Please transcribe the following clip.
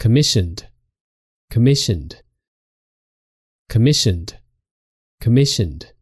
commissioned, commissioned, commissioned, commissioned.